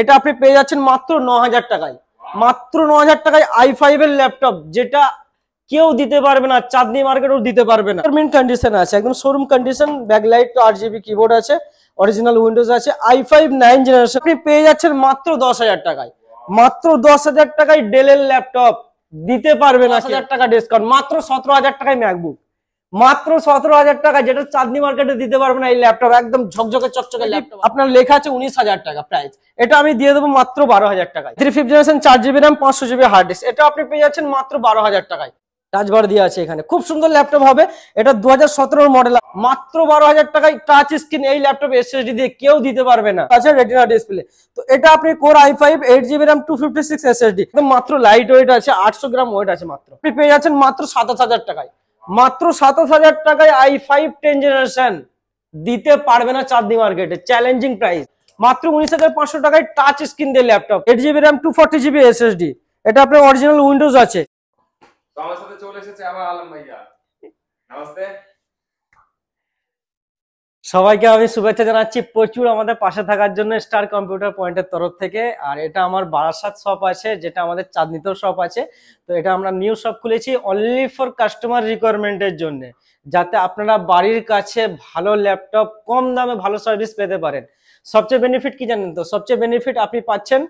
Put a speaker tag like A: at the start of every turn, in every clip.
A: এটা আপনি পেয়ে যাচ্ছেন মাত্র ন হাজার টাকায় মাত্র ন হাজার টাকায় আই ফাইভ এর ল্যাপটপ যেটা কেউ দিতে পারবে না চাঁদনি মার্কেটও দিতে পারবে না মেন কন্ডিশন আছে একদম শোরুম কন্ডিশন ব্যাকলাইট আট জিবি কিবোর্ড আছে অরিজিনাল উইন্ডোজ আছে আই ফাইভ নাইন জেনারেশন আপনি পেয়ে যাচ্ছেন মাত্র দশ হাজার টাকায় মাত্র দশ হাজার টাকায় ডেলের ল্যাপটপ দিতে পারবে না হাজার টাকা ডিসকাউন্ট মাত্র সতেরো হাজার টাকায় ম্যাকবুক মাত্র সতেরো হাজার টাকা যেটা চাঁদনি মার্কেটে দিতে পারবে না এই ল্যাপটপ একদম ঝকঝকে চকচকে ল্যাপটপ আপনার লেখা আছে উনিশ হাজার টাকা প্রাইস এটা আমি দিয়ে দেবো মাত্র বারো হাজার টাকায় থ্রি ফিফ জেনারেশন চার জিবি র্যাম পাঁচশো জিবি হার্ড ডিস্ক এটা আপনি পেয়ে যাচ্ছেন মাত্র বারো হাজার টাকায় টাচবার দিয়ে আছে এখানে খুব সুন্দর ল্যাপটপ হবে এটা দু হাজার মডেল মাত্র বারো হাজার টাকায় টাচ স্ক্রিন এই ল্যাপটপ এসএসডি দিয়ে কেউ দিতে পারবে না আছে রেটিনা ডিসপ্লে তো এটা আপনি core i five eight GB RAM two fifty six SSD মাত্র লাইট ওয়েট আছে আটশো গ্রাম ওয়েট আছে মাত্র আপনি পেয়ে যাচ্ছেন মাত্র সাতাশ হাজার টাকায় মাত্র সাতাশ হাজার টাকায় আই ফাইভ টেন জেনারেশন দিতে পারবে না চাঁদনি মার্কেটে চ্যালেঞ্জিং প্রাইস মাত্র উনিশ হাজার পাঁচশো টাকায় টাচ স্ক্রিন দিয়ে laptop eight GB RAM two forty GB SSD এটা আপনার অরিজিনাল উইন্ডোজ আছে আমার সাথে চলে এসেছে আলম ভাইয়া নমস্তে সবাইকে আমি শুভেচ্ছা জানাচ্ছি প্রচুর আমাদের পাশে থাকার জন্য স্টার কম্পিউটার পয়েন্টের তরফ থেকে আর এটা আমার বারাসাত শপ আছে যেটা আমাদের চাঁদনিতেও শপ আছে তো এটা আমরা নিউ শপ খুলেছি অনলি ফর কাস্টমার রিকোয়ারমেন্টের জন্য যাতে আপনারা বাড়ির কাছে ভালো ল্যাপটপ কম দামে ভালো সার্ভিস পেতে পারেন সবচেয়ে বেনিফিট কি জানেন তো সবচেয়ে বেনিফিট আপনি পাচ্ছেন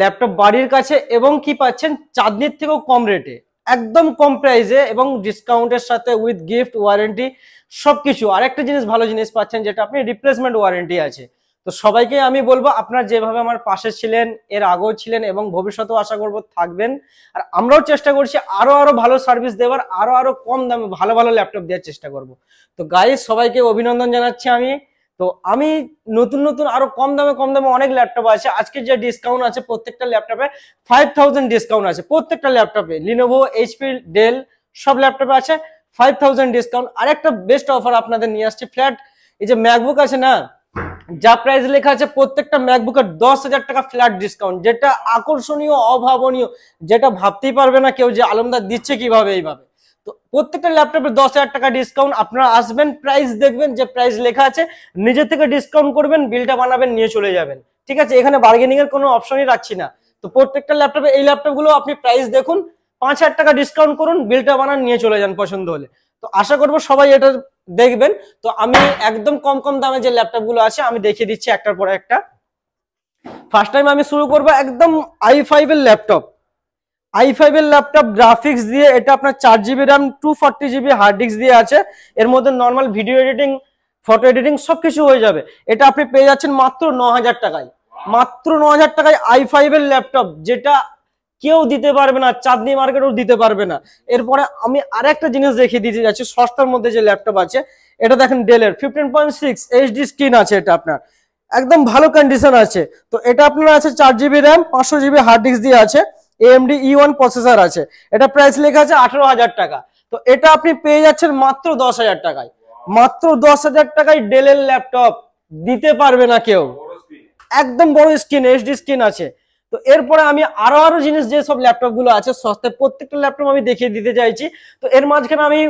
A: ল্যাপটপ বাড়ির কাছে এবং কি পাচ্ছেন চাঁদনির থেকেও কম রেটে একদম কম প্রাইসে এবং ডিসকাউন্টের সাথে উইথ গিফট ওয়ারেন্টি সবকিছু আরেকটা জিনিস ভালো জিনিস পাচ্ছেন যেটা আপনি রিপ্লেসমেন্ট ওয়ারেন্টি আছে তো সবাইকে আমি বলবো আপনারা যেভাবে আমার পাশে ছিলেন এর আগেও ছিলেন এবং ভবিষ্যতেও আশা করবো থাকবেন আর আমরাও চেষ্টা করছি আরো আরো ভালো সার্ভিস দেওয়ার আরো আরো কম দামে ভালো ভালো ল্যাপটপ দেওয়ার চেষ্টা করব তো গাইজ সবাইকে অভিনন্দন জানাচ্ছি আমি তো আমি নতুন নতুন আরো কম দামে কম দামে অনেক ল্যাপটপ আছে আজকে যে ডিসকাউন্ট আছে প্রত্যেকটা ল্যাপটপে ফাইভ থাউজেন্ড ডিসকাউন্ট আছে প্রত্যেকটা ল্যাপটপে লিনোভো এইচপি ডেল সব ল্যাপটপে আছে ফাইভ থাউজেন্ড ডিসকাউন্ট আরেকটা বেস্ট অফার আপনাদের নিয়ে আসছে ফ্ল্যাট এই যে ম্যাকবুক আছে না যা প্রাইস লেখা আছে প্রত্যেকটা ম্যাকবুকের দশ হাজার টাকা ফ্ল্যাট ডিসকাউন্ট যেটা আকর্ষণীয় অভাবনীয় যেটা ভাবতেই পারবে না কেউ যে আলমদার দিচ্ছে কিভাবে এইভাবে তো প্রত্যেকটা ল্যাপটপে দশ হাজার টাকা ডিসকাউন্ট আপনারা আসবেন প্রাইস দেখবেন যে প্রাইস লেখা আছে নিজে থেকে ডিসকাউন্ট করবেন বিলটা বানাবেন নিয়ে চলে যাবেন ঠিক আছে এখানে বার্গেনিং এর কোনো অপশনই রাখছি না তো প্রত্যেকটা ল্যাপটপে এই ল্যাপটপগুলো আপনি প্রাইস দেখুন পাঁচ হাজার টাকা ডিসকাউন্ট করুন বিলটা বানান নিয়ে চলে যান পছন্দ হলে তো আশা করবো সবাই এটা দেখবেন তো আমি একদম কম কম দামে যে ল্যাপটপগুলো আছে আমি দেখিয়ে দিচ্ছি একটার পর একটা ফার্স্ট টাইম আমি শুরু করবো একদম আই ফাইভ এর ল্যাপটপ আই ফাইভের ল্যাপটপ গ্রাফিক্স দিয়ে এটা আপনার চার GB RAM two forty GB hard disk দিয়ে আছে এর মধ্যে normal video editing photo editing সব কিছু হয়ে যাবে এটা আপনি পেয়ে যাচ্ছেন মাত্র ন হাজার টাকায় মাত্র ন হাজার টাকায় আই ফাইভের ল্যাপটপ যেটা কেউ দিতে পারবে না চাঁদনি মার্কেটও দিতে পারবে না এরপরে আমি আরেকটা জিনিস দেখিয়ে দিতে যাচ্ছি সস্তার মধ্যে যে ল্যাপটপ আছে এটা দেখেন ডেলের fifteen point six HD screen আছে এটা আপনার একদম ভালো কন্ডিশন আছে তো এটা আপনার আছে চার জিবি র্যাম পাঁচশো জিবি হার্ড ডিস্ক দিয়ে আছে এএমডি ই ওয়ান প্রসেসর আছে এটা প্রাইস লেখা আছে আঠারো হাজার টাকা তো এটা আপনি পেয়ে যাচ্ছেন মাত্র দশ হাজার টাকায় মাত্র দশ হাজার টাকায় ডেলের ল্যাপটপ দিতে পারবে না কেউ একদম বড় স্ক্রিন এইচডি স্ক্রিন আছে তো এরপরে আমি আরো আরো জিনিস যে সব ল্যাপটপ গুলো আছে সস্তে প্রত্যেকটা ল্যাপটপ আমি দেখিয়ে দিতে চাইছি তো এর মাঝখানে আমি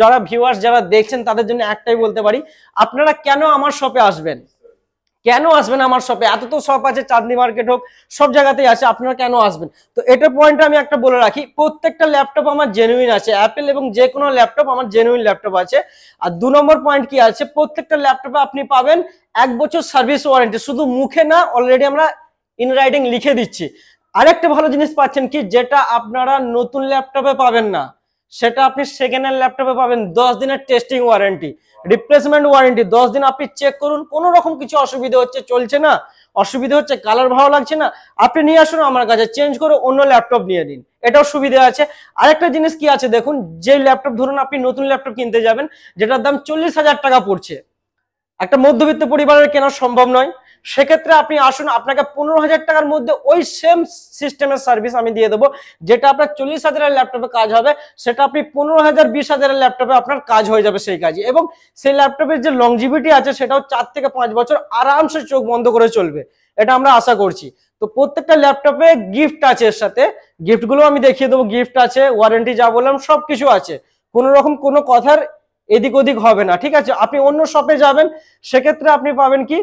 A: যারা ভিউয়ার্স যারা দেখছেন তাদের জন্য একটাই বলতে পারি আপনারা কেন আমার শপে আসবেন কেন আসবেন আমার শপে এত তো শপ আছে চাঁদনি মার্কেট হোক সব জায়গাতেই আছে আপনারা কেন আসবেন তো এটা পয়েন্টটা আমি একটা বলে রাখি প্রত্যেকটা ল্যাপটপ আমার জেনুইন আছে অ্যাপেল এবং যে কোনো ল্যাপটপ আমার জেনুইন ল্যাপটপ আছে আর দু নম্বর পয়েন্ট কি আছে প্রত্যেকটা ল্যাপটপে আপনি পাবেন এক বছর সার্ভিস ওয়ারেন্টি শুধু মুখে না অলরেডি আমরা ইন রাইটিং লিখে দিচ্ছি আরেকটা ভালো জিনিস পাচ্ছেন কি যেটা আপনারা নতুন ল্যাপটপে পাবেন না সেটা আপনি সেকেন্ড হ্যান্ড ল্যাপটপে পাবেন দশ দিনের টেস্টিং ওয়ারেন্টি রিপ্লেসমেন্ট ওয়ারেন্টি দশ দিন আপনি চেক করুন কোনো রকম কিছু অসুবিধা হচ্ছে চলছে না অসুবিধা হচ্ছে কালার ভালো লাগছে না আপনি নিয়ে আসুন আমার কাছে চেঞ্জ করে অন্য ল্যাপটপ নিয়ে নিন এটাও সুবিধা আছে আরেকটা জিনিস কি আছে দেখুন যে ল্যাপটপ ধরুন আপনি নতুন ল্যাপটপ কিনতে যাবেন যেটার দাম চল্লিশ হাজার টাকা পড়ছে একটা মধ্যবিত্ত পরিবারের কেনা সম্ভব নয় সেক্ষেত্রে আপনি আসুন আপনাকে পনেরো হাজার টাকার মধ্যে ওই সেম সিস্টেমের সার্ভিস আমি দিয়ে দেবো যেটা আপনার চল্লিশ হাজারের ল্যাপটপে কাজ হবে সেটা আপনি পনেরো হাজার বিশ হাজারের ল্যাপটপে আপনার কাজ হয়ে যাবে সেই কাজে এবং সেই ল্যাপটপের যে লংজিভিটি আছে সেটাও চার থেকে পাঁচ বছর আরামসে চোখ বন্ধ করে চলবে এটা আমরা আশা করছি তো প্রত্যেকটা ল্যাপটপে গিফট আছে এর সাথে গিফটগুলো আমি দেখিয়ে দেবো গিফট আছে ওয়ারেন্টি যা বললাম সব কিছু আছে কোনো রকম কোনো কথার এদিক ওদিক হবে না ঠিক আছে আপনি অন্য শপে যাবেন সেক্ষেত্রে আপনি পাবেন কি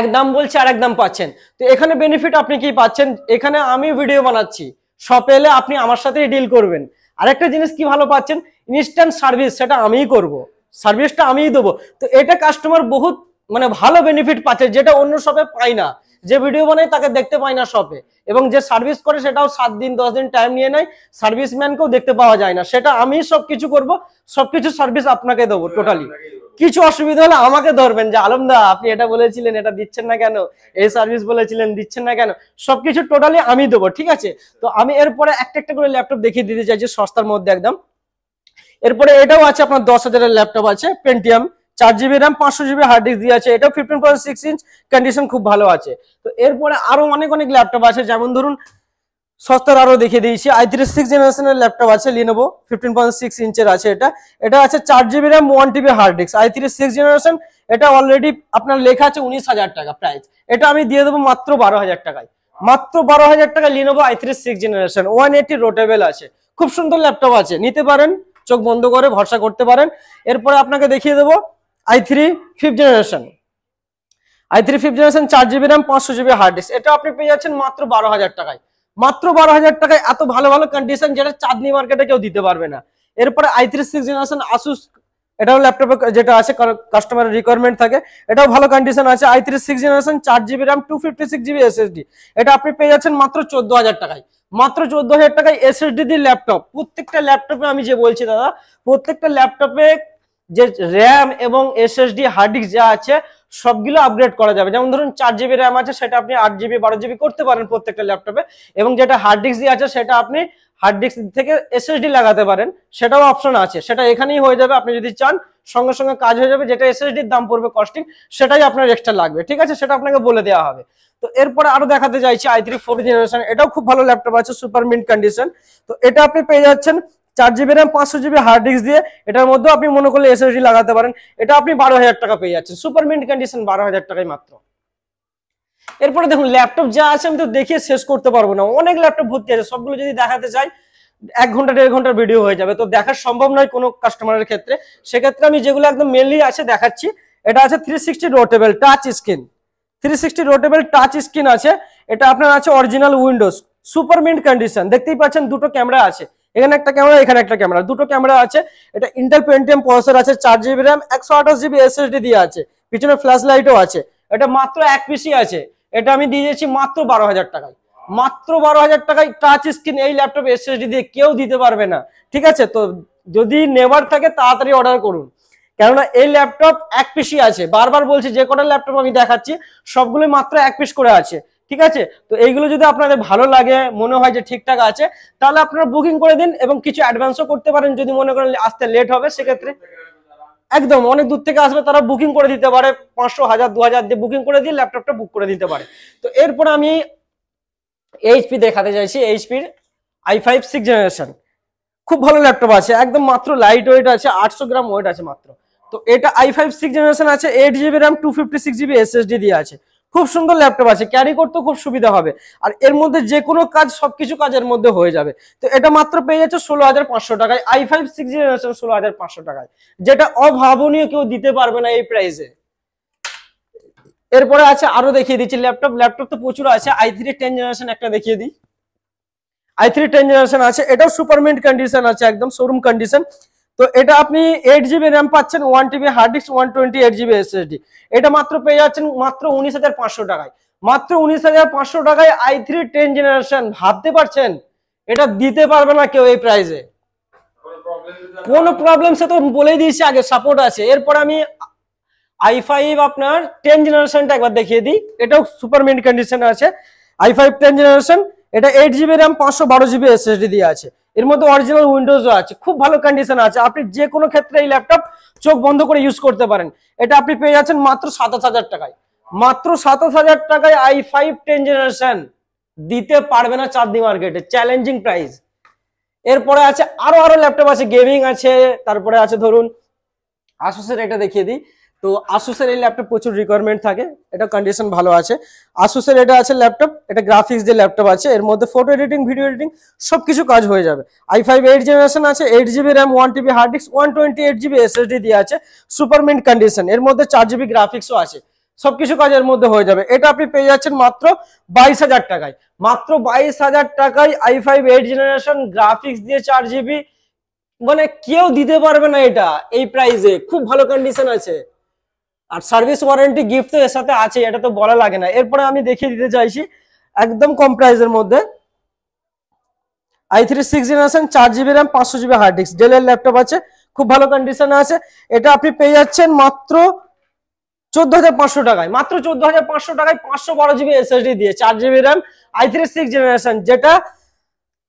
A: এক দাম আর এক দাম পাচ্ছেন তো এখানে বেনিফিট আপনি কি পাচ্ছেন এখানে আমি ভিডিও বানাচ্ছি শপে এলে আপনি আমার সাথেই ডিল করবেন আরেকটা জিনিস কি ভালো পাচ্ছেন ইনস্ট্যান্ট সার্ভিস সেটা আমিই করব। সার্ভিসটা আমিই দেবো তো এটা কাস্টমার বহুত মানে ভালো বেনিফিট পাচ্ছে যেটা অন্য শপে পাই না যে ভিডিও বানায় তাকে দেখতে পায় না শপে এবং যে সার্ভিস করে সেটাও সাত দিন দশ দিন টাইম নিয়ে নেয় ম্যানকেও দেখতে পাওয়া যায় না সেটা আমি সব কিছু করবো সব কিছু সার্ভিস আপনাকে দেবো টোটালি কিছু অসুবিধা হলে আমাকে ধরবেন যে আলমদা আপনি এটা বলেছিলেন এটা দিচ্ছেন না কেন এই সার্ভিস বলেছিলেন দিচ্ছেন না কেন সবকিছু টোটালি আমি দেবো ঠিক আছে তো আমি এরপরে একটা একটা করে ল্যাপটপ দেখিয়ে দিতে চাইছি সস্তার মধ্যে একদম এরপরে এটাও আছে আপনার দশ হাজারের ল্যাপটপ আছে পেন্টিয়াম চার জিবি র্যাম পাঁচশো জিবি হার্ড ডিস্ক দিয়ে আছে এটাও fifteen point six inch condition খুব ভালো আছে তো এরপরে আরো অনেক অনেক ল্যাপটপ আছে যেমন ধরুন সস্তার আরও দেখিয়ে দিয়েছি আই থ্রি সিক্স জেনারেশনের ল্যাপটপ আছে লিনোভো ফিফটিন পয়েন্ট সিক্স ইঞ্চের আছে এটা এটা আছে চার GB RAM one TB hard disk i three six generation এটা অলরেডি আপনার লেখা আছে উনিশ হাজার টাকা প্রাইস এটা আমি দিয়ে দেবো মাত্র বারো হাজার টাকায় মাত্র বারো হাজার টাকা Lenovo i three six generation one eighty rotatable আছে খুব সুন্দর ল্যাপটপ আছে নিতে পারেন চোখ বন্ধ করে ভরসা করতে পারেন এরপরে আপনাকে দেখিয়ে দেবো i three fifth generation i three fifth generation চার জিবি র্যাম পাঁচশো জিবি হার্ড ডিস্ক এটা আপনি পেয়ে যাচ্ছেন মাত্র বারো হাজার টাকায় মাত্র বারো হাজার টাকায় এত ভালো ভালো কন্ডিশন যেটা চাঁদনি মার্কেটে কেউ দিতে পারবে না এরপরে i three six generation Asus এটাও ল্যাপটপে যেটা আছে কাস্টমারের রিকোয়ারমেন্ট থাকে এটাও ভালো কন্ডিশন আছে আই থ্রি সিক্স জেনারেশন চার GB RAM two fifty six GB SSD এটা আপনি পেয়ে যাচ্ছেন মাত্র চোদ্দ হাজার টাকায় মাত্র চোদ্দ হাজার টাকায় এসএসডি দিয়ে ল্যাপটপ প্রত্যেকটা ল্যাপটপে আমি যে বলছি দাদা প্রত্যেকটা ল্যাপটপে যে র্যাম এবং এসএসডি হার্ড ডিস্ক যা আছে সবগুলো আপগ্রেড করা যাবে যেমন ধরুন চার জিবি র্যাম আছে সেটা আপনি আট জিবি বারো জিবি করতে পারেন প্রত্যেকটা ল্যাপটপে এবং যেটা হার্ড ডিস্ক দিয়ে আছে সেটা আপনি হার্ড ডিস্ক থেকে এসএসডি লাগাতে পারেন সেটাও অপশন আছে সেটা এখানেই হয়ে যাবে আপনি যদি চান সঙ্গে সঙ্গে কাজ হয়ে যাবে যেটা এসএসডির দাম পড়বে কস্টিং সেটাই আপনার এক্সট্রা লাগবে ঠিক আছে সেটা আপনাকে বলে দেওয়া হবে তো এরপরে আরো দেখাতে চাইছি আই থ্রি ফোর জেনারেশন এটাও খুব ভালো ল্যাপটপ আছে সুপার মিন্ট কন্ডিশন তো এটা আপনি পেয়ে যাচ্ছেন চার জিবি র্যাম পাঁচশো জিবি হার্ড ডিস্ক দিয়ে এটার মধ্যেও আপনি মনে করলে এসএসডি লাগাতে পারেন এটা আপনি বারো হাজার টাকা পেয়ে যাচ্ছেন সুপার মিন্ট কন্ডিশন বারো হাজার টাকায় মাত্র এরপরে দেখুন ল্যাপটপ যা আছে আমি তো দেখিয়ে শেষ করতে পারবো না অনেক ল্যাপটপ ভর্তি আছে সবগুলো যদি দেখাতে চাই এক ঘন্টা দেড় ঘন্টার ভিডিও হয়ে যাবে তো দেখা সম্ভব নয় কোনো কাস্টমারের ক্ষেত্রে সেক্ষেত্রে আমি যেগুলো একদম মেনলি আছে দেখাচ্ছি এটা আছে three sixty rotatable touch screen three sixty rotatable touch screen আছে এটা আপনার আছে original Windows super mint condition দেখতেই পাচ্ছেন দুটো ক্যামেরা আছে এখানে একটা ক্যামেরা এখানে একটা ক্যামেরা দুটো ক্যামেরা আছে এটা ইন্টার পেন্টিএম প্রসেসর আছে চার জিবি র্যাম একশো আঠাশ জিবি এসএসডি দিয়ে আছে পিছনে ফ্ল্যাশ লাইটও আছে এটা মাত্র এক পিসি আছে এটা আমি দিয়ে দিয়েছি মাত্র বারো হাজার টাকায় মাত্র বারো হাজার টাকায় টাচ স্ক্রিন এই ল্যাপটপ এসএসডি দিয়ে কেউ দিতে পারবে না ঠিক আছে তো যদি নেবার থাকে তাড়াতাড়ি অর্ডার করুন কেননা এই ল্যাপটপ এক পিসই আছে বারবার বলছি যে কটা ল্যাপটপ আমি দেখাচ্ছি সবগুলোই মাত্র এক পিস করে আছে ঠিক আছে তো এইগুলো যদি আপনাদের ভালো লাগে মনে হয় যে ঠিকঠাক আছে তাহলে আপনারা বুকিং করে দিন এবং কিছু অ্যাডভান্সও করতে পারেন যদি মনে করেন আসতে লেট হবে সেক্ষেত্রে একদম অনেক দূর থেকে আসবে তারা বুকিং করে দিতে পারে পাঁচশো হাজার দু হাজার দিয়ে বুকিং করে দিয়ে ল্যাপটপটা বুক করে দিতে পারে তো এরপর আমি এইচপি দেখাতে চাইছি এইচপির আই ফাইভ সিক্স জেনারেশন খুব ভালো ল্যাপটপ আছে একদম মাত্র লাইট ওয়েট আছে আটশো গ্রাম ওয়েট আছে মাত্র তো এটা আই ফাইভ সিক্স জেনারেশন আছে eight GB RAM two fifty six GB SSD দিয়ে আছে খুব সুন্দর ল্যাপটপ আছে ক্যারি করতে খুব সুবিধা হবে আর এর মধ্যে যে কোনো কাজ সবকিছু কাজের মধ্যে হয়ে যাবে তো এটা মাত্র পেয়ে যাচ্ছে ষোলো হাজার পাঁচশো টাকায় আই ফাইভ সিক্স জেনারেশন ষোলো হাজার পাঁচশো টাকায় যেটা অভাবনীয় কেউ দিতে পারবে না এই প্রাইসে এরপরে আছে আরো দেখিয়ে দিচ্ছি ল্যাপটপ ল্যাপটপ তো প্রচুর আছে আই থ্রি টেন জেনারেশন একটা দেখিয়ে দিই আই থ্রি টেন জেনারেশন আছে এটাও সুপারমেন্ট কন্ডিশন আছে একদম শোরুম কন্ডিশন তো এটা আপনি এইট জিবি র্যাম পাচ্ছেন one TB hard disk one twenty eight GB SSD এটা মাত্র পেয়ে যাচ্ছেন মাত্র উনিশ হাজার পাঁচশো টাকায় মাত্র উনিশ হাজার পাঁচশো টাকায় আই থ্রি টেন জেনারেশন ভাবতে পারছেন এটা দিতে পারবে না কেউ এই প্রাইজে কোনো প্রবলেম সে তো বলেই দিয়েছি আগে সাপোর্ট আছে এরপর আমি আই ফাইভ আপনার টেন জেনারেশনটা একবার দেখিয়ে দিই এটাও সুপার মিন্ট কন্ডিশনে আছে আই ফাইভ টেন জেনারেশন এটা এইট জিবি র্যাম পাঁচশো বারো জিবি এসএসডি দিয়ে আছে এর মধ্যে অরিজিনাল উইন্ডোজও আছে খুব ভালো কন্ডিশন আছে আপনি যে কোনো ক্ষেত্রে এই ল্যাপটপ চোখ বন্ধ করে ইউজ করতে পারেন এটা আপনি পেয়ে যাচ্ছেন মাত্র সাতাশ হাজার টাকায় মাত্র সাতাশ হাজার টাকায় আই ফাইভ টেন জেনারেশন দিতে পারবে না চাঁদনি মার্কেটে চ্যালেঞ্জিং প্রাইস এরপরে আছে আরো আরো ল্যাপটপ আছে গেমিং আছে তারপরে আছে ধরুন আসুসের এটা দেখিয়ে দিই তো আসুসের এই ল্যাপটপ প্রচুর রিকোয়ারমেন্ট থাকে এটা কন্ডিশন ভালো আছে আসুসের এটা আছে ল্যাপটপ এটা গ্রাফিক্স যে ল্যাপটপ আছে এর মধ্যে ফটো এডিটিং ভিডিও এডিটিং সব কিছু কাজ হয়ে যাবে আই ফাইভ এইট জেনারেশন আছে eight GB RAM one TB hard disk one twenty eight GB SSD দিয়ে আছে সুপারমিন্ট কন্ডিশন এর মধ্যে চার জিবি গ্রাফিক্সও আছে সবকিছু কাজ এর মধ্যে হয়ে যাবে এটা আপনি পেয়ে যাচ্ছেন মাত্র বাইশ হাজার টাকায় মাত্র বাইশ হাজার টাকায় i five eight generation graphics দিয়ে চার জিবি মানে কেউ দিতে পারবে না এটা এই প্রাইজে খুব ভালো কন্ডিশন আছে আর সার্ভিস ওয়ারেন্টি গিফট তো এর সাথে আছে এটা তো বলা লাগে না এরপরে আমি দেখিয়ে দিতে চাইছি একদম কম প্রাইসের মধ্যে আই থ্রি সিক্স জেনারেশন চার জিবি র্যাম পাঁচশো জিবি হার্ড ডিস্ক ডেলের ল্যাপটপ আছে খুব ভালো কন্ডিশনে আছে এটা আপনি পেয়ে যাচ্ছেন মাত্র চোদ্দ হাজার পাঁচশো টাকায় মাত্র চোদ্দ হাজার পাঁচশো টাকায় পাঁচশো বারো জিবি এসএসডি দিয়ে চার GB RAM i three six generation যেটা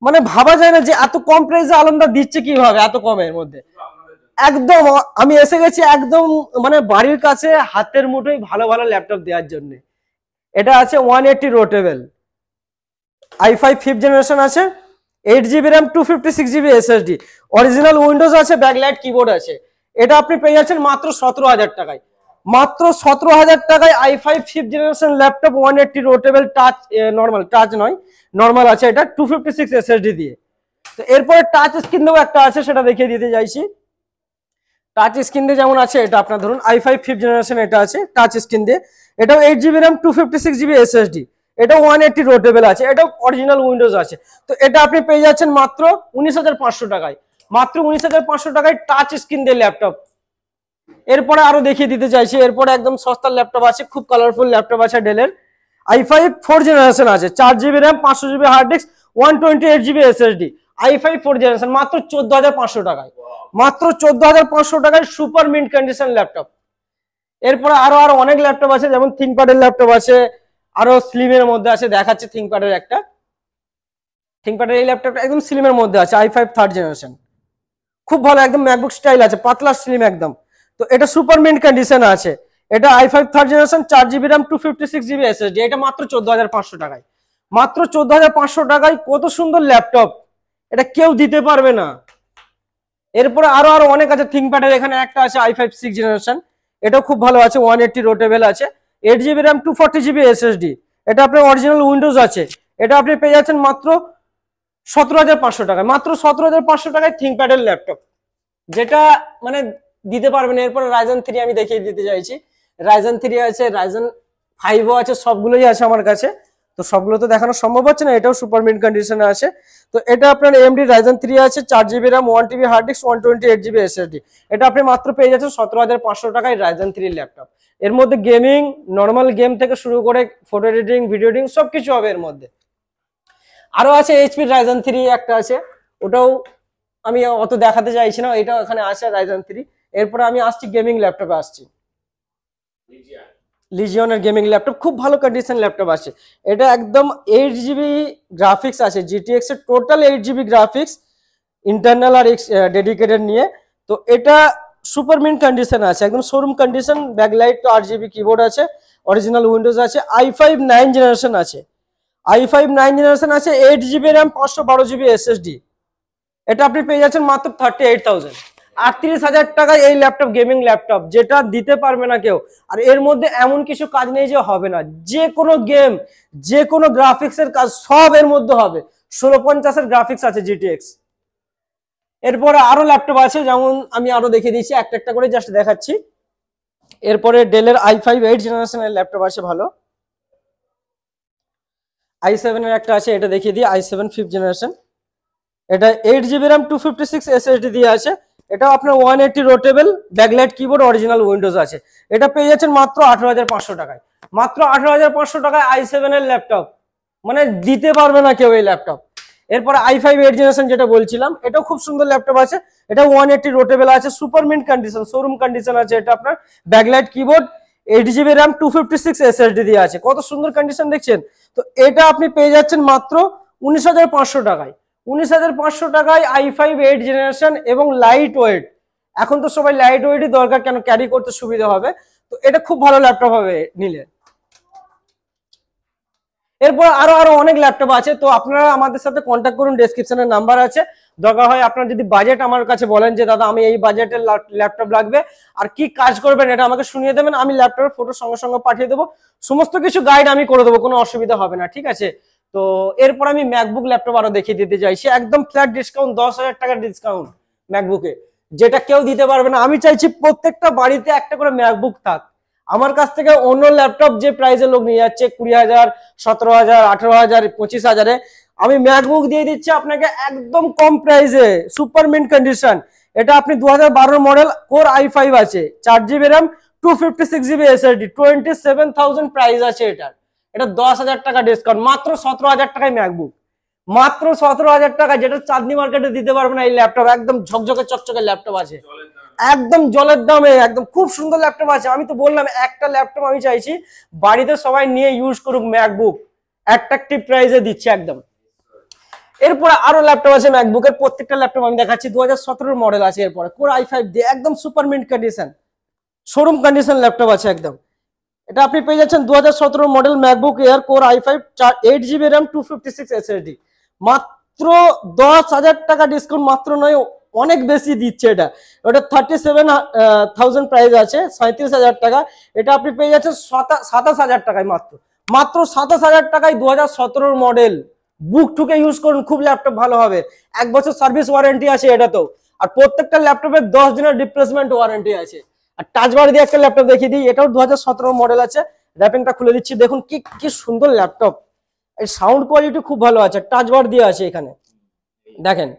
A: মানে ভাবা যায় না যে এত কম প্রাইসে আলমদা দিচ্ছে কিভাবে এত কমের মধ্যে একদম আমি এসে গেছি একদম মানে বাড়ির কাছে হাতের মুঠোই ভালো ভালো ল্যাপটপ দেওয়ার জন্য এটা আছে one eighty rotatable i five fifth generation আছে eight GB RAM two fifty six GB SSD original Windows আছে ব্যাকলাইট কিবোর্ড আছে এটা আপনি পেয়ে যাচ্ছেন মাত্র সতেরো হাজার টাকায় মাত্র সতেরো হাজার টাকায় i five fifth generation laptop one eighty rotatable touch normal touch নয় নর্মাল আছে এটা টু ফিফটি সিক্স এসএসডি দিয়ে তো এরপরে টাচ স্ক্রিন দেবো একটা আছে সেটা দেখিয়ে দিতে চাইছি টাচ স্ক্রিন দিয়ে যেমন আছে এটা আপনার ধরুন আই ফাইভ ফিফ জেনারেশন এটা আছে টাচ স্ক্রিন দিয়ে এটাও eight GB RAM two fifty six GB SSD এটা ওয়ান এইটটি রোটেবেল আছে এটাও অরিজিনাল উইন্ডোজ আছে তো এটা আপনি পেয়ে যাচ্ছেন মাত্র উনিশ হাজার পাঁচশো টাকায় মাত্র উনিশ হাজার পাঁচশো টাকায় টাচ স্ক্রিন দিয়ে ল্যাপটপ এরপরে আরো দেখিয়ে দিতে চাইছি এরপরে একদম সস্তার ল্যাপটপ আছে খুব কালারফুল ল্যাপটপ আছে ডেলের আই ফাইভ ফোর জেনারেশন আছে চার জিবি র্যাম পাঁচশো GB hard disk one twenty eight GB SSD i five four generation মাত্র চোদ্দ হাজার পাঁচশো টাকায় মাত্র চোদ্দ হাজার পাঁচশো টাকায় সুপার মিন্ট কন্ডিশন ল্যাপটপ এরপরে আরো আরো অনেক ল্যাপটপ আছে যেমন থিঙ্কপ্যাডের ল্যাপটপ আছে আরো স্লিমের মধ্যে আছে দেখাচ্ছে থিঙ্কপ্যাডের একটা থিঙ্কপ্যাডের এই ল্যাপটপটা একদম স্লিমের মধ্যে আছে আই ফাইভ থার্ড জেনারেশন খুব ভালো একদম ম্যাকবুক স্টাইল আছে পাতলা স্লিম একদম তো এটা সুপার মিন্ট কন্ডিশন আছে এটা আই ফাইভ থার্ড জেনারেশন চার GB RAM two fifty six GB SSD এটা মাত্র চোদ্দ হাজার পাঁচশো টাকায় মাত্র চোদ্দ হাজার পাঁচশো টাকায় কত সুন্দর ল্যাপটপ এটা কেউ দিতে পারবে না এরপরে আরো আরো অনেক আছে থিঙ্কপ্যাডের এখানে একটা আছে আই ফাইভ সিক্স জেনারেশন এটাও খুব ভালো আছে ওয়ান এইটটি রোটেবেল আছে eight GB RAM two forty GB SSD এটা আপনার অরিজিনাল উইন্ডোজ আছে এটা আপনি পেয়ে যাচ্ছেন মাত্র সতেরো হাজার পাঁচশো টাকায় মাত্র সতেরো হাজার পাঁচশো টাকায় থিঙ্কপ্যাডের ল্যাপটপ যেটা মানে দিতে পারবেন এরপরে রাইজন থ্রি আমি দেখিয়ে দিতে চাইছি রাইজন থ্রি আছে রাইজন ফাইভও আছে সবগুলোই আছে আমার কাছে তো সবগুলো তো দেখানো সম্ভব হচ্ছে না এটাও সুপার মিড কন্ডিশনে আছে তো এটা আপনার এমডি রাইজন থ্রি আছে চার GB RAM one TB hard disk one twenty eight GB SSD এটা আপনি মাত্র পেয়ে যাচ্ছেন সতেরো হাজার পাঁচশো টাকায় রাইজন থ্রি ল্যাপটপ এর মধ্যে গেমিং নর্মাল গেম থেকে শুরু করে ফটো এডিটিং ভিডিও এডিটিং সব কিছু হবে এর মধ্যে আরও আছে এইচপি রাইজন থ্রি একটা আছে ওটাও আমি অত দেখাতে চাইছি না এটাও এখানে আছে রাইজন থ্রি এরপরে আমি আসছি গেমিং ল্যাপটপে আসছি লিজিয়নের গেমিং ল্যাপটপ খুব ভালো কন্ডিশন ল্যাপটপ আছে এটা একদম এইট জিবি গ্রাফিক্স আছে জিটিএক্স এর total eight GB graphics internal আর ডেডিকেটেড নিয়ে তো এটা সুপার মিন কন্ডিশন আছে একদম শোরুম কন্ডিশন ব্যাকলাইট তো আট জিবি কিবোর্ড আছে অরিজিনাল উইন্ডোজ আছে আই ফাইভ নাইন জেনারেশন আছে আই ফাইভ নাইন জেনারেশন আছে এইট জিবি র্যাম পাঁচশো বারো জিবি এসএসডি এটা আপনি পেয়ে যাচ্ছেন মাত্র থার্টি এইট থাউজেন্ড আটত্রিশ হাজার টাকায় এই ল্যাপটপ গেমিং ল্যাপটপ যেটা দিতে পারবে না কেউ আর এর মধ্যে এমন কিছু কাজ নেই যে হবে না যে কোনো গেম যে কোনো গ্রাফিক্সের কাজ সব এর মধ্যে হবে ষোলো পঞ্চাশের গ্রাফিক্স আছে জিটিএক্স এরপরে আরো ল্যাপটপ আছে যেমন আমি আরো দেখিয়ে দিয়েছি একটা একটা করে জাস্ট দেখাচ্ছি এরপরে ডেলের আই ফাইভ এইট জেনারেশনের ল্যাপটপ আছে ভালো আই সেভেনের একটা আছে এটা দেখিয়ে দিই আই সেভেন ফিফথ জেনারেশন এটা eight GB RAM two fifty six SSD দিয়ে আছে এটা আপনার one eighty rotatable backlight keyboard original Windows আছে এটা পেয়ে যাচ্ছেন মাত্র আঠারো হাজার পাঁচশো টাকায় মাত্র আঠারো হাজার পাঁচশো টাকায় আই সেভেনের ল্যাপটপ মানে দিতে পারবে না কেউ এই ল্যাপটপ এরপর আই ফাইভ এইট জেনারেশন যেটা বলছিলাম এটাও খুব সুন্দর ল্যাপটপ আছে এটা ওয়ান এইটি রোটেবল আছে super mint condition showroom condition আছে এটা আপনার backlight keyboard eight GB RAM two fifty six SSD দিয়ে আছে কত সুন্দর কন্ডিশন দেখছেন তো এটা আপনি পেয়ে যাচ্ছেন মাত্র উনিশ পাঁচশো টাকায় উনিশ হাজার পাঁচশো টাকায় আই ফাইভ এইট জেনারেশন এবং লাইট ওয়েট এখন তো সবাই লাইট ওয়েটই দরকার কেন ক্যারি করতে সুবিধা হবে তো এটা খুব ভালো ল্যাপটপ হবে নিলে এরপর আরো আরো অনেক ল্যাপটপ আছে তো আপনারা আমাদের সাথে কন্ট্যাক্ট করুন ডিসক্রিপশনের নাম্বার আছে দরকার হয় আপনার যদি বাজেট আমার কাছে বলেন যে দাদা আমি এই বাজেটের ল্যাপটপ লাগবে আর কি কাজ করবেন এটা আমাকে শুনিয়ে দেবেন আমি ল্যাপটপের ফটো সঙ্গে সঙ্গে পাঠিয়ে দেবো সমস্ত কিছু গাইড আমি করে দেবো কোনো অসুবিধা হবে না ঠিক আছে তো এরপর আমি ম্যাকবুক ল্যাপটপ আরো দেখিয়ে দিতে চাইছি একদম ফ্ল্যাট ডিসকাউন্ট দশ হাজার টাকার ডিসকাউন্ট ম্যাকবুকে যেটা কেউ দিতে পারবে না আমি চাইছি প্রত্যেকটা বাড়িতে একটা করে ম্যাকবুক থাক আমার কাছ থেকে অন্য ল্যাপটপ যে প্রাইসে লোক নিয়ে যাচ্ছে কুড়ি হাজার সতেরো হাজার আঠেরো হাজার পঁচিশ হাজারে আমি ম্যাকবুক দিয়ে দিচ্ছি আপনাকে একদম কম প্রাইসে সুপার মিন্ট কন্ডিশন এটা আপনি দু হাজার মডেল কোর আই ফাইভ আছে চার GB RAM two fifty six GB SSD twenty seven thousand price আছে এটার এটা দশ হাজার টাকা ডিসকাউন্ট মাত্র সতেরো হাজার টাকায় ম্যাকবুক মাত্র সতেরো হাজার টাকা যেটা চাঁদনি মার্কেটে দিতে পারবে না এই ল্যাপটপ একদম ঝকঝকে চকচকে ল্যাপটপ আছে একদম জলের দামে একদম খুব সুন্দর ল্যাপটপ আছে আমি তো বললাম একটা ল্যাপটপ আমি চাইছি বাড়িতে সবাই নিয়ে ইউজ করুক ম্যাকবুক অ্যাট্রাকটিভ প্রাইসে দিচ্ছে একদম এরপরে আরো ল্যাপটপ আছে ম্যাকবুকের প্রত্যেকটা ল্যাপটপ আমি দেখাচ্ছি দু হাজার মডেল আছে এরপরে কোর আই ফাইভ দিয়ে একদম super mint condition showroom condition laptop আছে একদম এটা আপনি পেয়ে যাচ্ছেন দু হাজার model MacBook Air core i five eight GB RAM two fifty six SSD মাত্র দশ হাজার টাকা ডিসকাউন্ট মাত্র নয় অনেক বেশি দিচ্ছে এটা ওটা থার্টি সেভেন থাউজেন্ড প্রাইস আছে সাঁত্রিশ হাজার টাকা এটা আপনি পেয়ে যাচ্ছেন সাতাশ হাজার টাকায় মাত্র মাত্র সাতাশ হাজার টাকায় দু হাজার মডেল বুক ঠুকে ইউজ করুন খুব ল্যাপটপ ভালো হবে এক বছর সার্ভিস ওয়ারেন্টি আছে এটা তো আর প্রত্যেকটা ল্যাপটপের দশ দিনের রিপ্লেসমেন্ট ওয়ারেন্টি আছে আর টাচবার দিয়ে একটা ল্যাপটপ দেখিয়ে দিই এটাও দু মডেল আছে র্যাপিংটা খুলে দিচ্ছি দেখুন কি কি সুন্দর ল্যাপটপ এই সাউন্ড কোয়ালিটি খুব ভালো আছে টাচবার দিয়ে আছে এখানে দেখেন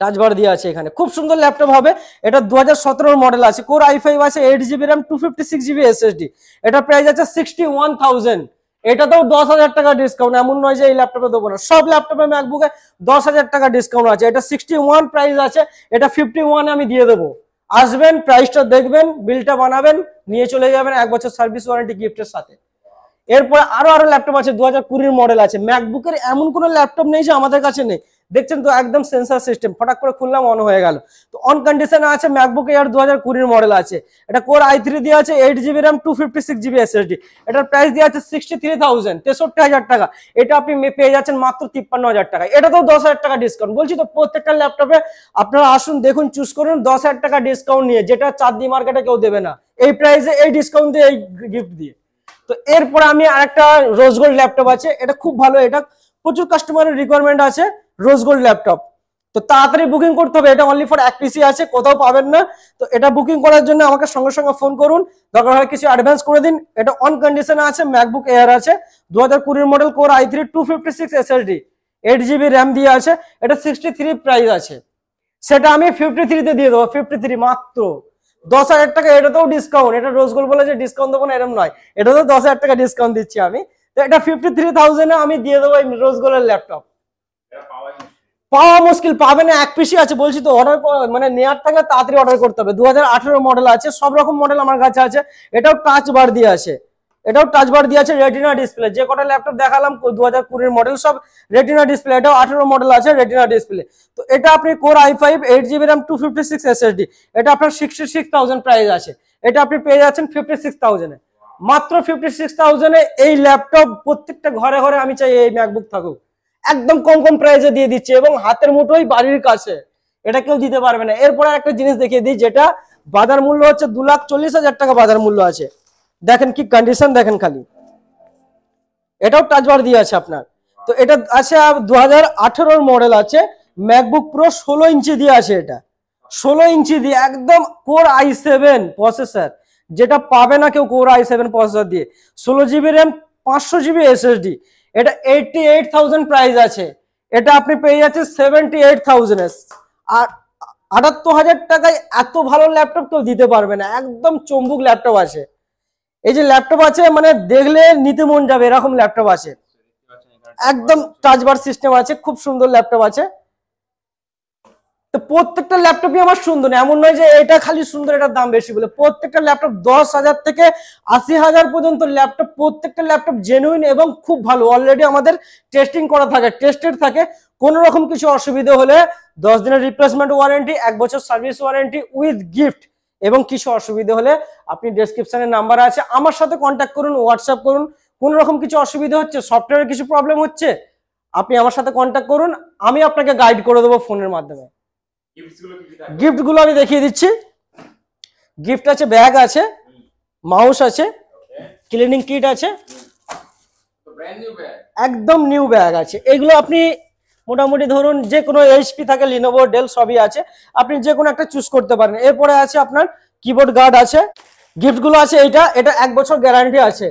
A: টাচবার দিয়ে আছে এখানে খুব সুন্দর ল্যাপটপ হবে এটা দু হাজার মডেল আছে কোর আই ফাইভ আছে eight GB RAM two fifty six GB SSD এটা প্রাইস আছে সিক্সটি ওয়ান থাউজেন্ড এটাতেও দশ হাজার টাকা ডিসকাউন্ট এমন নয় যে এই ল্যাপটপে দেবো না সব ল্যাপটপে ম্যাকবুকে দশ হাজার টাকা ডিসকাউন্ট আছে এটা সিক্সটি ওয়ান প্রাইস আছে এটা ফিফটি ওয়ান আমি দিয়ে দেবো আসবেন প্রাইসটা দেখবেন বিলটা বানাবেন নিয়ে চলে যাবেন এক বছর সার্ভিস ওয়ারেন্টি গিফটের সাথে এরপরে আরো আরো ল্যাপটপ আছে দু হাজার কুড়ির মডেল আছে ম্যাকবুকের এমন কোনো ল্যাপটপ নেই যে আমাদের কাছে নেই দেখছেন তো একদম সেন্সার সিস্টেম ফটাক করে খুললাম অন হয়ে গেল তো অন কন্ডিশনে আছে ম্যাকবুক এয়ার দু হাজার কুড়ির মডেল আছে এটা কোর আই থ্রি দিয়ে আছে eight GB RAM two fifty six GB SSD এটার প্রাইস দিয়ে আছে সিক্সটি থ্রি থাউজেন্ড তেষট্টি হাজার টাকা এটা আপনি পেয়ে যাচ্ছেন মাত্র তিপ্পান্ন হাজার টাকা এটা তো দশ হাজার টাকা ডিসকাউন্ট বলছি তো প্রত্যেকটা ল্যাপটপে আপনারা আসুন দেখুন চুজ করুন দশ হাজার টাকা ডিসকাউন্ট নিয়ে যেটা চাঁদনি মার্কেটে কেউ দেবে না এই প্রাইসে এই ডিসকাউন্ট দিয়ে এই গিফট দিয়ে তো এরপরে আমি আরেকটা রোজ গোল্ড ল্যাপটপ আছে এটা খুব ভালো এটা প্রচুর কাস্টমারের রিকোয়ারমেন্ট আছে রোজ গোল্ড ল্যাপটপ তো তাড়াতাড়ি বুকিং করতে হবে এটা অনলি ফর এক পিসি আছে কোথাও পাবেন না তো এটা বুকিং করার জন্য আমাকে সঙ্গে সঙ্গে ফোন করুন দরকার হয় কিছু অ্যাডভান্স করে দিন এটা অন কন্ডিশনে আছে ম্যাকবুক এয়ার আছে দু হাজার কুড়ির model core i three two fifty six SSD eight GB RAM দিয়ে আছে এটা সিক্সটি থ্রি প্রাইস আছে সেটা আমি ফিফটি থ্রিতে দিয়ে দেবো ফিফটি থ্রি মাত্র দশ হাজার টাকা এটাতেও ডিসকাউন্ট এটা রোজ বলে যে ডিসকাউন্ট দেবো না এরম নয় এটাতেও দশ হাজার টাকা ডিসকাউন্ট দিচ্ছি আমি তো এটা ফিফটি থ্রি থাউজেন্ডে আমি দিয়ে দেবো এই ল্যাপটপ পাওয়া মুশকিল পাবে না এক পিসি আছে বলছি তো অর্ডার মানে নেওয়ার থাকলে তাড়াতাড়ি অর্ডার করতে হবে দু মডেল আছে সব রকম মডেল আমার কাছে আছে এটাও টাচ বার দিয়ে আছে এটাও টাচবার দিয়ে আছে রেটিনা ডিসপ্লে যে কটা ল্যাপটপ দেখালাম দু হাজার কুড়ির মডেল সব রেটিনা ডিসপ্লে এটাও আঠেরো মডেল আছে রেটিনা ডিসপ্লে তো এটা আপনি core i five eight GB RAM two fifty six SSD এটা আপনার সিক্সটি সিক্স থাউজেন্ড প্রাইস আছে এটা আপনি পেয়ে যাচ্ছেন ফিফটি সিক্স থাউজেন্ডে মাত্র ফিফটি সিক্স থাউজেন্ডে এই ল্যাপটপ প্রত্যেকটা ঘরে ঘরে আমি চাই এই ম্যাকবুক থাকুক একদম কম কম প্রাইসে দিয়ে দিচ্ছে এবং হাতের মুঠোই বাড়ির কাছে এটা কেউ দিতে পারবে না এরপরে একটা জিনিস দেখিয়ে দিই যেটা বাজার মূল্য হচ্ছে দু লাখ চল্লিশ হাজার টাকা বাজার মূল্য আছে দেখেন কি কন্ডিশন দেখেন খালি এটাও টাচবার দিয়ে আছে আপনার তো এটা আছে দু হাজার মডেল আছে ম্যাকবুক প্রো ষোলো ইঞ্চি দিয়ে আছে এটা ষোলো ইঞ্চি দিয়ে একদম কোর আই সেভেন প্রসেসর যেটা পাবে না কেউ কোর আই সেভেন প্রসেসর দিয়ে ষোলো জিবি র্যাম পাঁচশো জিবি এসএসডি এটা এইটটি এইট থাউজেন্ড প্রাইস আছে এটা আপনি পেয়ে যাচ্ছেন সেভেন্টি এইট থাউজেন্ড আর আটাত্তর হাজার টাকায় এত ভালো ল্যাপটপ কেউ দিতে পারবে না একদম চম্বুক ল্যাপটপ আছে এই যে ল্যাপটপ আছে মানে দেখলে নিতে মন যাবে এরকম ল্যাপটপ আছে একদম টাচবার সিস্টেম আছে খুব সুন্দর ল্যাপটপ আছে তো প্রত্যেকটা ল্যাপটপই আমার সুন্দর এমন নয় যে এটা খালি সুন্দর এটার দাম বেশি বলে প্রত্যেকটা ল্যাপটপ দশ হাজার থেকে আশি হাজার পর্যন্ত ল্যাপটপ প্রত্যেকটা ল্যাপটপ জেনুইন এবং খুব ভালো অলরেডি আমাদের টেস্টিং করা থাকে টেস্টেড থাকে কোন রকম কিছু অসুবিধা হলে দশ দিনের রিপ্লেসমেন্ট ওয়ারেন্টি এক বছর সার্ভিস ওয়ারেন্টি উইথ গিফট এবং কিছু অসুবিধা হলে আপনি ডেসক্রিপশনের নাম্বার আছে আমার সাথে কন্ট্যাক্ট করুন হোয়াটসঅ্যাপ করুন কোন রকম কিছু অসুবিধা হচ্ছে সফটওয়্যারের কিছু প্রবলেম হচ্ছে আপনি আমার সাথে কন্ট্যাক্ট করুন আমি আপনাকে গাইড করে দেবো ফোনের মাধ্যমে গিফটগুলো আমি দেখিয়ে দিচ্ছি গিফট আছে ব্যাগ আছে মাউস আছে ক্লিনিং কিট আছে একদম নিউ ব্যাগ আছে এগুলো আপনি মোটামুটি ধরুন যে কোনো এইচপি থাকে লিনোভো ডেল সবই আছে আপনি যে কোনো একটা চুজ করতে পারেন এরপরে আছে আপনার কিবোর্ড গার্ড আছে গিফটগুলো আছে এটা এটা এক বছর গ্যারান্টি আছে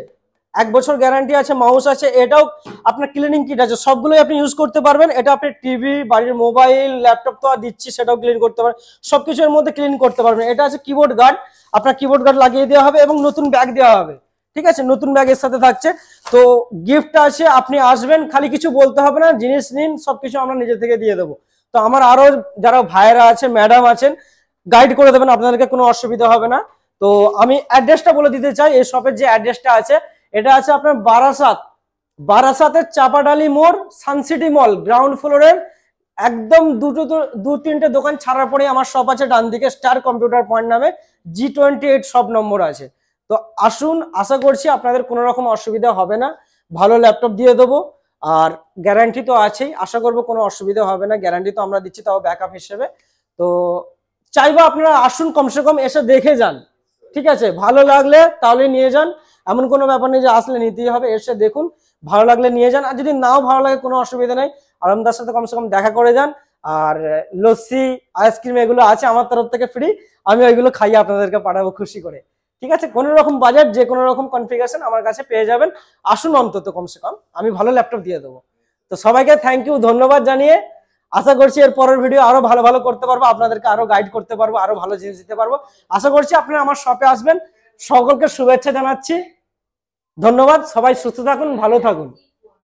A: এক বছর গ্যারান্টি আছে মাউস আছে এটাও আপনার ক্লিনিং কিট আছে সবগুলোই আপনি ইউজ করতে পারবেন এটা আপনি টিভি বাড়ির মোবাইল ল্যাপটপ তো আর দিচ্ছি সেটাও ক্লিন করতে পারবেন সব কিছুর মধ্যে ক্লিন করতে পারবেন এটা আছে কিবোর্ড গার্ড আপনার কিবোর্ড গার্ড লাগিয়ে দেওয়া হবে এবং নতুন ব্যাগ দেওয়া হবে ঠিক আছে নতুন ব্যাগের সাথে থাকছে তো গিফট আছে আপনি আসবেন খালি কিছু বলতে হবে না জিনিস নিন সবকিছু আমরা নিজে থেকে দিয়ে দেবো তো আমার আরো যারা ভাইয়েরা আছে ম্যাডাম আছেন গাইড করে দেবেন আপনাদেরকে কোনো অসুবিধা হবে না তো আমি অ্যাড্রেসটা বলে দিতে চাই এই শপের যে অ্যাড্রেসটা আছে এটা আছে আপনার বারাসাত বারাসাতের চাপাডালি মোড় সানসিটি মল গ্রাউন্ড ফ্লোরের একদম দুটো দু তিনটে দোকান ছাড়ার পরে আমার শপ আছে ডান দিকে স্টার কম্পিউটার পয়েন্ট নামে জি টোয়েন্টি এইট শপ নম্বর আছে তো আসুন আশা করছি আপনাদের কোনো রকম অসুবিধা হবে না ভালো ল্যাপটপ দিয়ে দেবো আর গ্যারান্টি তো আছেই আশা করবো কোনো অসুবিধা হবে না গ্যারান্টি তো আমরা দিচ্ছি তাও ব্যাকআপ হিসেবে তো চাইবো আপনারা আসুন কমসে কম এসে দেখে যান ঠিক আছে ভালো লাগলে তাহলে নিয়ে যান এমন কোনো ব্যাপার নেই যে আসলে নিতেই হবে এসে দেখুন ভালো লাগলে নিয়ে যান আর যদি নাও ভালো লাগে কোনো অসুবিধা নেই আরামদার সাথে কমসে কম দেখা করে যান আর লস্যি আইসক্রিম এগুলো আছে আমার তরফ থেকে ফ্রি আমি ওইগুলো খাইয়ে আপনাদেরকে পাঠাবো খুশি করে ঠিক আছে কোনো রকম বাজার যে কোনো রকম কনফিগারেশন আমার কাছে পেয়ে যাবেন আসুন অন্তত কমসে কম আমি ভালো ল্যাপটপ দিয়ে দেবো তো সবাইকে থ্যাংক ইউ ধন্যবাদ জানিয়ে আশা করছি এর পরের ভিডিও আরো ভালো ভালো করতে পারবো আপনাদেরকে আরো গাইড করতে পারবো আরো ভালো জিনিস দিতে পারবো আশা করছি আপনারা আমার শপে আসবেন সকলকে শুভেচ্ছা জানাচ্ছি ধন্যবাদ সবাই সুস্থ থাকুন ভালো থাকুন